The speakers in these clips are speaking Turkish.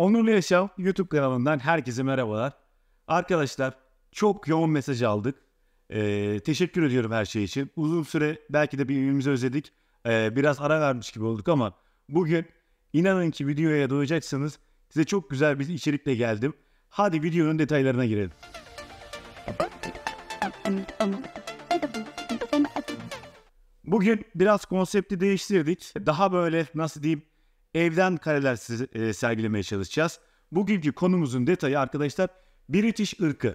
Onurlu Yaşam YouTube kanalından herkese merhabalar. Arkadaşlar çok yoğun mesaj aldık. Ee, teşekkür ediyorum her şey için. Uzun süre belki de birbirimizi özledik. Ee, biraz ara vermiş gibi olduk ama bugün inanın ki videoya doyacaksınız. Size çok güzel bir içerikle geldim. Hadi videonun detaylarına girelim. Bugün biraz konsepti değiştirdik. Daha böyle nasıl diyeyim evden kareler e, sergilemeye çalışacağız. Bugünkü konumuzun detayı arkadaşlar British ırkı.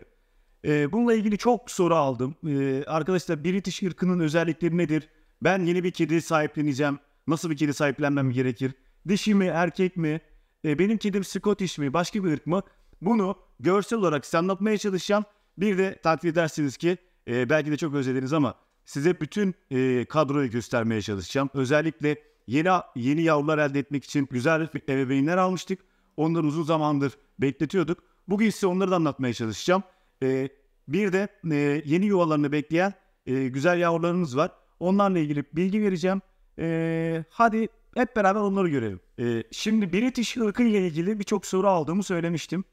E, bununla ilgili çok soru aldım. E, arkadaşlar British ırkının özellikleri nedir? Ben yeni bir kedi sahipleneceğim. Nasıl bir kedi sahiplenmem gerekir? Dişi mi, erkek mi? Benim kedim Scottish mi, başka bir ırk mı? Bunu görsel olarak size anlatmaya çalışacağım. Bir de takdir edersiniz ki belki de çok özlediniz ama size bütün kadroyu göstermeye çalışacağım. Özellikle yeni yeni yavrular elde etmek için güzel ebeveynler almıştık. Onları uzun zamandır bekletiyorduk. Bugün size onları da anlatmaya çalışacağım. E, bir de e, yeni yuvalarını bekleyen e, güzel yavrularımız var. Onlarla ilgili bilgi vereceğim. E, hadi hep beraber onları görelim. E, şimdi British ırkı ile ilgili birçok soru aldığımı söylemiştim.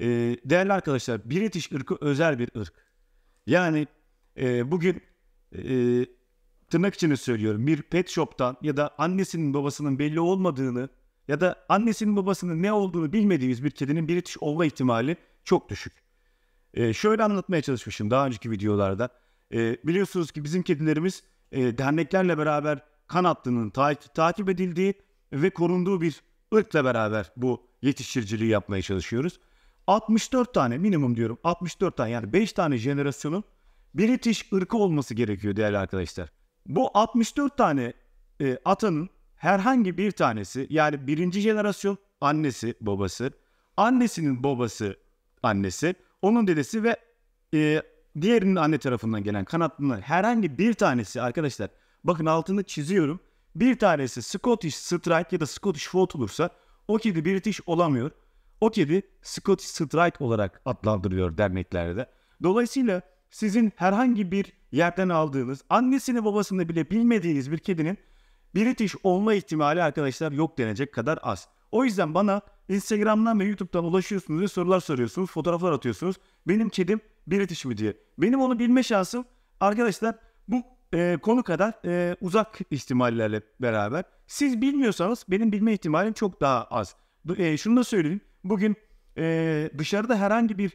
E, değerli arkadaşlar British ırkı özel bir ırk. Yani e, bugün e, tırnak içine söylüyorum bir pet shop'tan ya da annesinin babasının belli olmadığını ya da annesinin babasının ne olduğunu bilmediğimiz bir kedinin British olma ihtimali çok düşük. Ee, şöyle anlatmaya çalışmışım daha önceki videolarda. Ee, biliyorsunuz ki bizim kedilerimiz e, derneklerle beraber kan hattının ta- takip edildiği ve korunduğu bir ırkla beraber bu yetiştiriciliği yapmaya çalışıyoruz. 64 tane minimum diyorum 64 tane yani 5 tane jenerasyonun British ırkı olması gerekiyor değerli arkadaşlar. Bu 64 tane e, atanın herhangi bir tanesi yani birinci jenerasyon annesi babası, annesinin babası annesi, onun dedesi ve e, diğerinin anne tarafından gelen kanatlıların herhangi bir tanesi arkadaşlar bakın altını çiziyorum. Bir tanesi Scottish Strike ya da Scottish Fold olursa o kedi British olamıyor. O kedi Scottish Strike olarak adlandırılıyor derneklerde. Dolayısıyla sizin herhangi bir yerden aldığınız, annesini babasını bile bilmediğiniz bir kedinin British olma ihtimali arkadaşlar yok denecek kadar az. O yüzden bana Instagram'dan ve YouTube'dan ulaşıyorsunuz ve sorular soruyorsunuz, fotoğraflar atıyorsunuz. Benim kedim British mi diye. Benim onu bilme şansım arkadaşlar bu e, konu kadar e, uzak ihtimallerle beraber. Siz bilmiyorsanız benim bilme ihtimalim çok daha az. E, şunu da söyleyeyim. Bugün e, dışarıda herhangi bir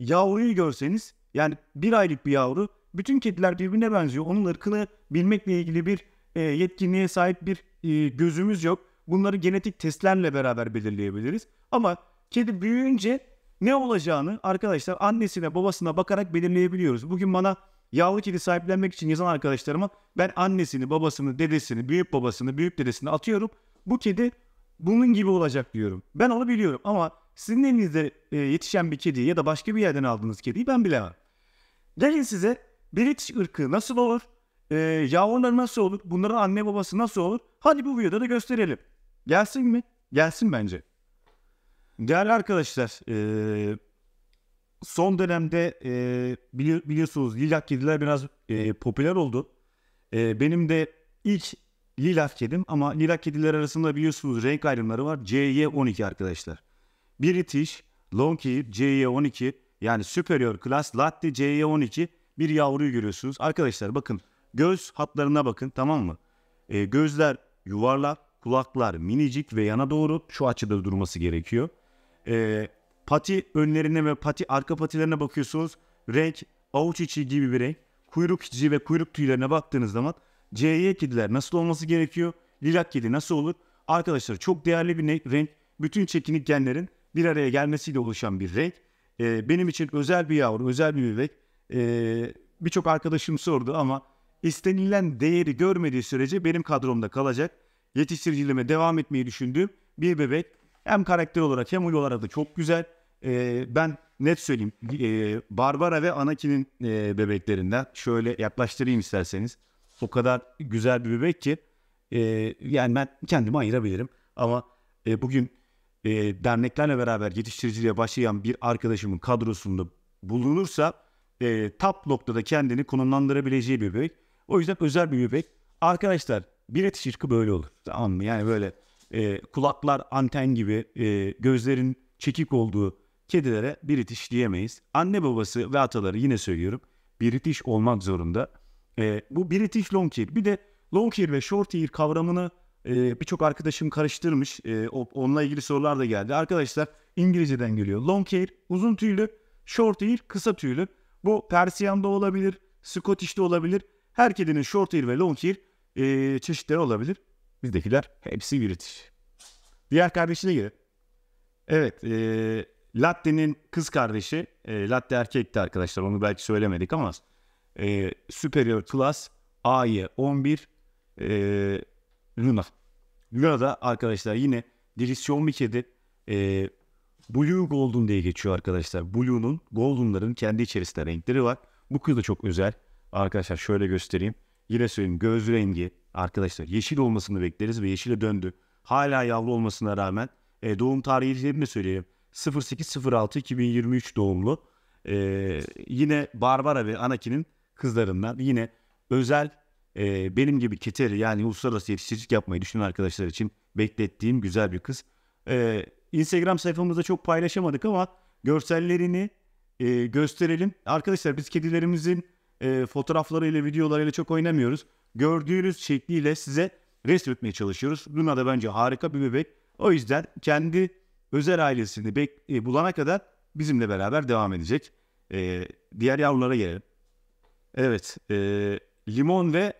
yavruyu görseniz yani bir aylık bir yavru bütün kediler birbirine benziyor. Onun ırkını bilmekle ilgili bir e, yetkinliğe sahip bir e, gözümüz yok. Bunları genetik testlerle beraber belirleyebiliriz. Ama kedi büyüyünce ne olacağını arkadaşlar annesine babasına bakarak belirleyebiliyoruz. Bugün bana yağlı kedi sahiplenmek için yazan arkadaşlarıma ben annesini, babasını, dedesini, büyük babasını, büyük dedesini atıyorum. Bu kedi bunun gibi olacak diyorum. Ben onu biliyorum ama sizin elinizde e, yetişen bir kedi ya da başka bir yerden aldığınız kediyi ben bilemem. Gelin size British ırkı nasıl olur? Ee, yavrular nasıl olur? Bunların anne babası nasıl olur? Hadi bu videoda da gösterelim. Gelsin mi? Gelsin bence. Değerli arkadaşlar, ee, son dönemde ee, bili- biliyorsunuz lilak kediler biraz ee, popüler oldu. E, benim de ilk lilak kedim ama lilak kediler arasında biliyorsunuz renk ayrımları var. CY12 arkadaşlar. British, Longhair, CY12 yani Superior Class Latte CY12 bir yavruyu görüyorsunuz. Arkadaşlar bakın göz hatlarına bakın tamam mı? E, gözler yuvarlak, kulaklar minicik ve yana doğru şu açıda durması gerekiyor. E, pati önlerine ve pati arka patilerine bakıyorsunuz. Renk avuç içi gibi bir renk. Kuyruk içi ve kuyruk tüylerine baktığınız zaman CY kediler nasıl olması gerekiyor? Lilak kedi nasıl olur? Arkadaşlar çok değerli bir renk. Bütün çekinik genlerin bir araya gelmesiyle oluşan bir renk. E, benim için özel bir yavru, özel bir bebek. Ee, Birçok arkadaşım sordu ama istenilen değeri görmediği sürece benim kadromda kalacak. Yetiştiriciliğime devam etmeyi düşündüğüm bir bebek. Hem karakter olarak hem huy olarak da çok güzel. Ee, ben net söyleyeyim. Ee, Barbara ve Anakin'in e, bebeklerinden. Şöyle yaklaştırayım isterseniz. O kadar güzel bir bebek ki. E, yani ben kendimi ayırabilirim. Ama e, bugün derneklerle beraber yetiştiriciliğe başlayan bir arkadaşımın kadrosunda bulunursa e, top noktada kendini konumlandırabileceği bir bebek. O yüzden özel bir bebek. Arkadaşlar bir etiş ırkı böyle olur. Tamam mı? Yani böyle e, kulaklar anten gibi e, gözlerin çekik olduğu kedilere bir British diyemeyiz. Anne babası ve ataları yine söylüyorum bir British olmak zorunda. E, bu British long hair. Bir de long hair ve short hair kavramını e, birçok arkadaşım karıştırmış. E, onunla ilgili sorular da geldi. Arkadaşlar İngilizceden geliyor. Long hair uzun tüylü, short hair kısa tüylü. Bu Persiyan'da olabilir, Scottish'te olabilir. Her kedinin short ear ve long ear e, çeşitleri olabilir. Bizdekiler hepsi British. Diğer kardeşine gelin. Evet, e, Latte'nin kız kardeşi, e, Latte erkekti arkadaşlar onu belki söylemedik ama e, Superior Class AY 11 e, Luna. Luna da arkadaşlar yine dilisyon bir kedi. E, Blue Golden diye geçiyor arkadaşlar. Blue'nun, Golden'ların kendi içerisinde renkleri var. Bu kız da çok özel. Arkadaşlar şöyle göstereyim. Yine söyleyeyim göz rengi arkadaşlar yeşil olmasını bekleriz ve yeşile döndü. Hala yavru olmasına rağmen e, doğum tarihlerini söyleyelim. 08-06-2023 doğumlu. E, yine Barbara ve Anakin'in kızlarından. Yine özel e, benim gibi Keteri yani uluslararası yetiştiricilik yapmayı düşünen arkadaşlar için beklettiğim güzel bir kız. E, Instagram sayfamızda çok paylaşamadık ama görsellerini e, gösterelim. Arkadaşlar biz kedilerimizin e, fotoğraflarıyla, videolarıyla çok oynamıyoruz. Gördüğünüz şekliyle size resmetmeye çalışıyoruz. Luna da bence harika bir bebek. O yüzden kendi özel ailesini bek e, bulana kadar bizimle beraber devam edecek. E, diğer yavrulara gelelim. Evet, e, Limon ve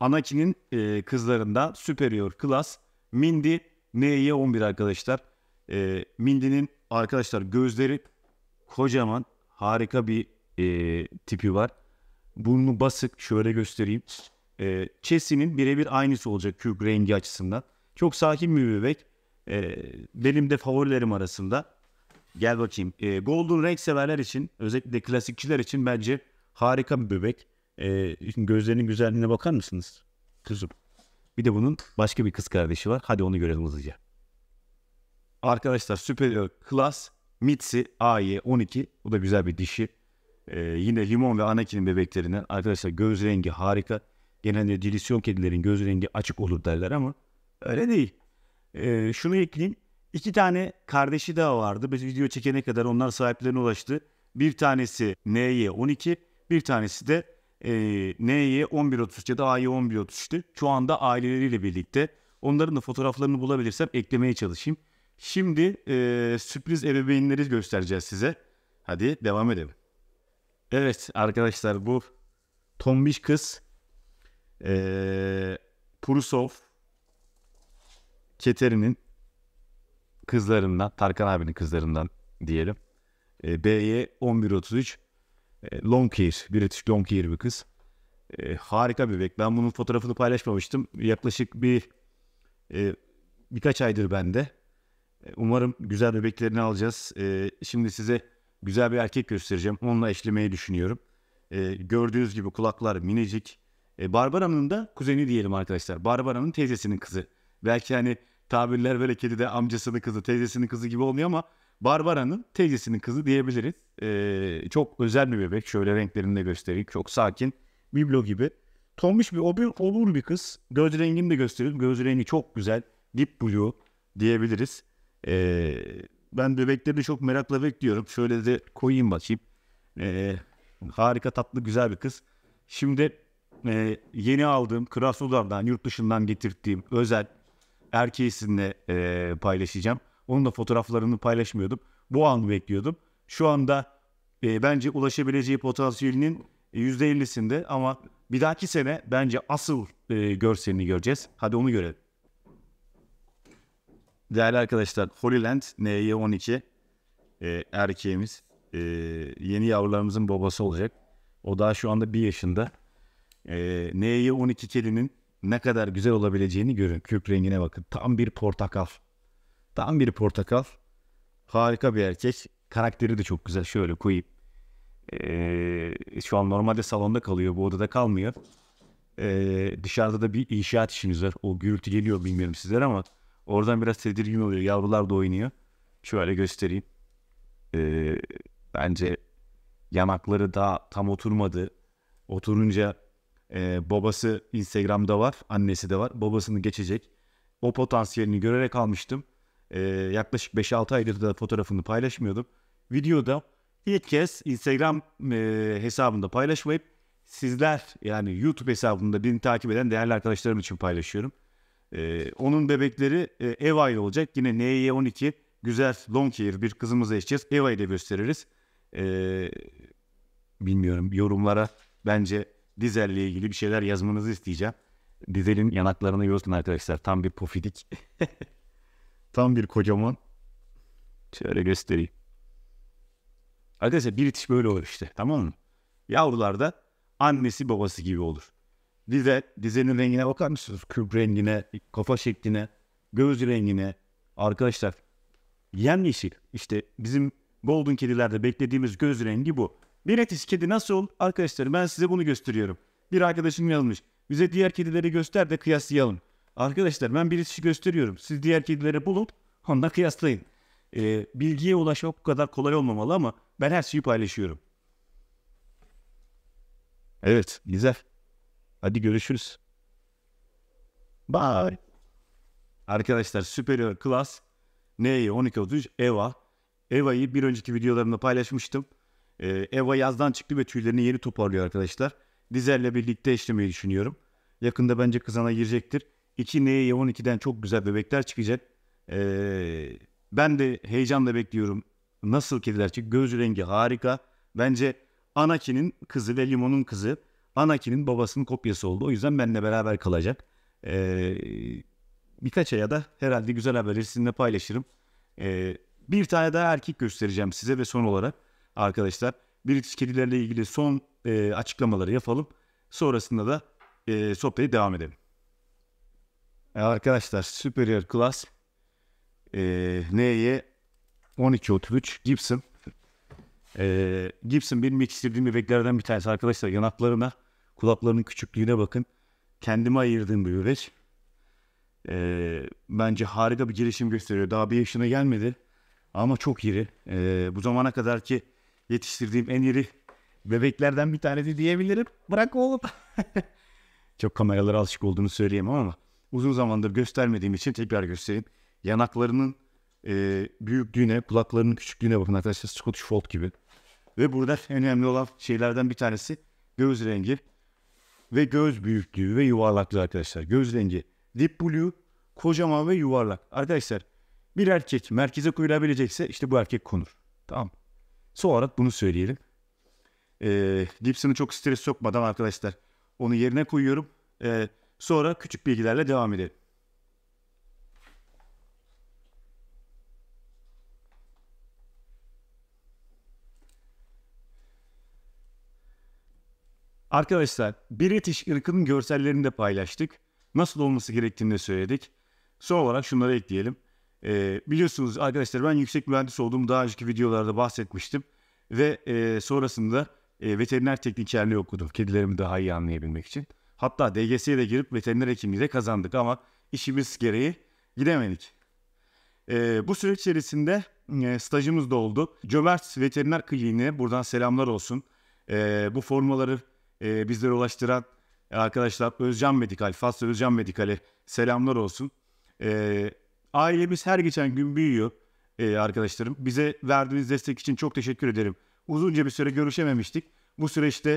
Anakin'in e, kızlarında Superior Class Mindy NY11 e arkadaşlar. E, ee, Mindy'nin arkadaşlar gözleri kocaman harika bir e, tipi var. Burnu basık şöyle göstereyim. E, ee, Chessie'nin birebir aynısı olacak kürk rengi açısından. Çok sakin bir bebek. E, benim de favorilerim arasında. Gel bakayım. E, Golden renk severler için özellikle klasikçiler için bence harika bir bebek. E, gözlerinin güzelliğine bakar mısınız? Kızım. Bir de bunun başka bir kız kardeşi var. Hadi onu görelim hızlıca. Arkadaşlar Superior Class Mitsi AY12 bu da güzel bir dişi. Ee, yine Limon ve Anakin'in bebeklerinden arkadaşlar göz rengi harika. Genelde dilisyon kedilerin göz rengi açık olur derler ama öyle değil. Ee, şunu ekleyeyim. İki tane kardeşi daha vardı. Biz video çekene kadar onlar sahiplerine ulaştı. Bir tanesi NY12, bir tanesi de e, NY1133 ya da AY1133'tü. Şu anda aileleriyle birlikte. Onların da fotoğraflarını bulabilirsem eklemeye çalışayım. Şimdi e, sürpriz ebeveynleri göstereceğiz size. Hadi devam edelim. Evet arkadaşlar bu tombiş kız e, Purusov Keteri'nin kızlarından, Tarkan abinin kızlarından diyelim. E, BY 1133 e, Longhair, British Longhair bir kız. E, harika bir bebek. Ben bunun fotoğrafını paylaşmamıştım. Yaklaşık bir e, birkaç aydır bende. Umarım güzel bebeklerini alacağız. Ee, şimdi size güzel bir erkek göstereceğim. Onunla eşlemeyi düşünüyorum. Ee, gördüğünüz gibi kulaklar minicik. Ee, Barbara'nın da kuzeni diyelim arkadaşlar. Barbara'nın teyzesinin kızı. Belki hani tabirler böyle kedide amcasının kızı, teyzesinin kızı gibi olmuyor ama Barbara'nın teyzesinin kızı diyebiliriz. çok özel bir bebek. Şöyle renklerini de göstereyim. Çok sakin. Biblo gibi. Tombiş bir obur, obur bir kız. Göz rengini de göstereyim. Göz rengi çok güzel. Deep blue diyebiliriz. E, ben bebeklerini çok merakla bekliyorum. Şöyle de koyayım bakayım. E, ee, harika tatlı güzel bir kız. Şimdi e, yeni aldığım Krasnodar'dan yurt dışından getirttiğim özel erkeğisinle e, paylaşacağım. Onun da fotoğraflarını paylaşmıyordum. Bu anı bekliyordum. Şu anda e, bence ulaşabileceği potansiyelinin %50'sinde e, ama bir dahaki sene bence asıl e, görselini göreceğiz. Hadi onu görelim. Değerli arkadaşlar Holy Land NY12 e, erkeğimiz e, yeni yavrularımızın babası olacak. O daha şu anda bir yaşında. E, NY12 kedinin ne kadar güzel olabileceğini görün. Kürk rengine bakın. Tam bir portakal. Tam bir portakal. Harika bir erkek. Karakteri de çok güzel. Şöyle koyayım. Ee, şu an normalde salonda kalıyor. Bu odada kalmıyor. Ee, dışarıda da bir inşaat işimiz var. O gürültü geliyor bilmiyorum sizler ama Oradan biraz tedirgin oluyor. Yavrular da oynuyor. Şöyle göstereyim. Ee, bence yanakları daha tam oturmadı. Oturunca e, babası Instagram'da var. Annesi de var. Babasını geçecek. O potansiyelini görerek almıştım. Ee, yaklaşık 5-6 aydır da fotoğrafını paylaşmıyordum. Videoda ilk kez Instagram e, hesabında paylaşmayıp sizler yani YouTube hesabında beni takip eden değerli arkadaşlarım için paylaşıyorum. Ee, onun bebekleri e, Eva ile olacak. Yine NY12 e güzel Longhair bir kızımızı eşeceğiz. Eva ile gösteririz. Ee, bilmiyorum yorumlara bence Dizel ile ilgili bir şeyler yazmanızı isteyeceğim. Dizel'in yanaklarını yosun arkadaşlar. Tam bir pofidik. Tam bir kocaman. Şöyle göstereyim. Arkadaşlar bir itiş böyle olur işte tamam mı? Yavrular da annesi babası gibi olur. Dize, dizenin rengine bakar mısınız? Küp rengine, kafa şekline, göz rengine. Arkadaşlar yem yeşil. İşte bizim Golden kedilerde beklediğimiz göz rengi bu. Bir etis kedi nasıl olur? Arkadaşlar ben size bunu gösteriyorum. Bir arkadaşım yazmış. Bize diğer kedileri göster de kıyaslayalım. Arkadaşlar ben bir etişi gösteriyorum. Siz diğer kedilere bulun onunla kıyaslayın. Ee, bilgiye ulaşmak bu kadar kolay olmamalı ama ben her şeyi paylaşıyorum. Evet güzel. Hadi görüşürüz. Bye. Arkadaşlar Superior Class NE1233 EVA. EVA'yı bir önceki videolarımda paylaşmıştım. Ee, EVA yazdan çıktı ve tüylerini yeni toparlıyor arkadaşlar. Dizel'le birlikte işlemeyi düşünüyorum. Yakında bence kızana girecektir. İki NE12'den çok güzel bebekler çıkacak. Ee, ben de heyecanla bekliyorum. Nasıl kediler çık? Göz rengi harika. Bence Anakin'in kızı ve Limon'un kızı Anakin'in babasının kopyası oldu. O yüzden benimle beraber kalacak. Ee, birkaç aya da herhalde güzel haberleri sizinle paylaşırım. Ee, bir tane daha erkek göstereceğim size ve son olarak arkadaşlar British kedilerle ilgili son e, açıklamaları yapalım. Sonrasında da e, sohbete devam edelim. E, arkadaşlar Superior Class e, NY 1233 Gibson e, Gibson benim yetiştirdiğim bebeklerden bir tanesi arkadaşlar yanaklarına Kulaklarının küçüklüğüne bakın. Kendime ayırdığım bir üreç. Ee, bence harika bir gelişim gösteriyor. Daha bir yaşına gelmedi ama çok iri. Ee, bu zamana kadar ki yetiştirdiğim en iri bebeklerden bir tanesi diyebilirim. Bırak oğlum. çok kameralara alışık olduğunu söyleyemem ama uzun zamandır göstermediğim için tekrar göstereyim. Yanaklarının e, büyüklüğüne, kulaklarının küçüklüğüne bakın arkadaşlar. Scottish Fold gibi. Ve burada en önemli olan şeylerden bir tanesi göz rengi ve göz büyüklüğü ve yuvarlaklığı arkadaşlar. Göz rengi deep blue, kocaman ve yuvarlak. Arkadaşlar bir erkek merkeze koyulabilecekse işte bu erkek konur. Tamam. Son olarak bunu söyleyelim. Ee, Gibson'ı çok stres sokmadan arkadaşlar onu yerine koyuyorum. Ee, sonra küçük bilgilerle devam edelim. Arkadaşlar British ırkının görsellerini de paylaştık. Nasıl olması gerektiğini de söyledik. Son olarak şunları ekleyelim. E, biliyorsunuz arkadaşlar ben yüksek mühendis olduğumu daha önceki videolarda bahsetmiştim. Ve e, sonrasında e, veteriner teknikerliği okudum. Kedilerimi daha iyi anlayabilmek için. Hatta DGS'ye de girip veteriner hekimliği de kazandık ama işimiz gereği gidemedik. E, bu süreç içerisinde e, stajımız da oldu. Cömert Veteriner Kliniği'ne buradan selamlar olsun. E, bu formaları e, bizlere ulaştıran e, arkadaşlar Özcan Medikal, Faslı Özcan Medikal'e selamlar olsun. E, ailemiz her geçen gün büyüyor e, arkadaşlarım. Bize verdiğiniz destek için çok teşekkür ederim. Uzunca bir süre görüşememiştik. Bu süreçte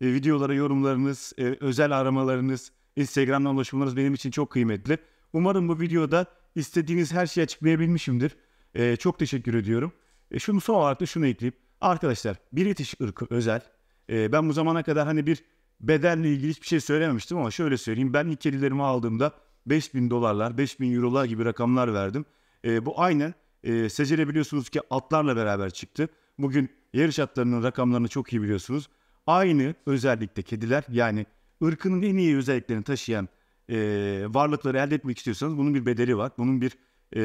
e, videolara yorumlarınız, e, özel aramalarınız, Instagram'dan ulaşımlarınız benim için çok kıymetli. Umarım bu videoda istediğiniz her şeyi açıklayabilmişimdir. E, çok teşekkür ediyorum. E, şunu son olarak da şunu ekleyeyim. Arkadaşlar British ırkı özel, e, ben bu zamana kadar hani bir bedelle ilgili hiçbir şey söylememiştim ama şöyle söyleyeyim. Ben ilk kedilerimi aldığımda 5 bin dolarlar, 5 bin eurolar gibi rakamlar verdim. E, bu aynen e, Secer'e biliyorsunuz ki atlarla beraber çıktı. Bugün yarış atlarının rakamlarını çok iyi biliyorsunuz. Aynı özellikle kediler yani ırkının en iyi özelliklerini taşıyan e, varlıkları elde etmek istiyorsanız bunun bir bedeli var. Bunun bir e,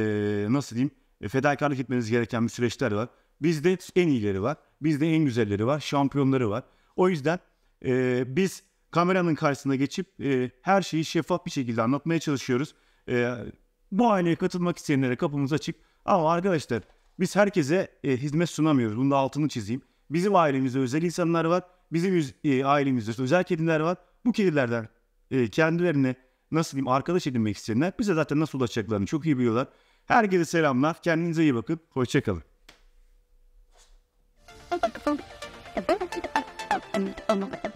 nasıl diyeyim e, fedakarlık etmeniz gereken bir süreçler var. Bizde en iyileri var. Bizde en güzelleri var, şampiyonları var. O yüzden e, biz kameranın karşısına geçip e, her şeyi şeffaf bir şekilde anlatmaya çalışıyoruz. E, bu aileye katılmak isteyenlere kapımız açık. Ama arkadaşlar biz herkese e, hizmet sunamıyoruz. Bunun da altını çizeyim. Bizim ailemizde özel insanlar var. Bizim e, ailemizde özel kediler var. Bu kedilerden e, kendilerine nasıl diyeyim arkadaş edinmek isteyenler bize zaten nasıl ulaşacaklarını çok iyi biliyorlar. Herkese selamlar. Kendinize iyi bakın. Hoşçakalın. and my.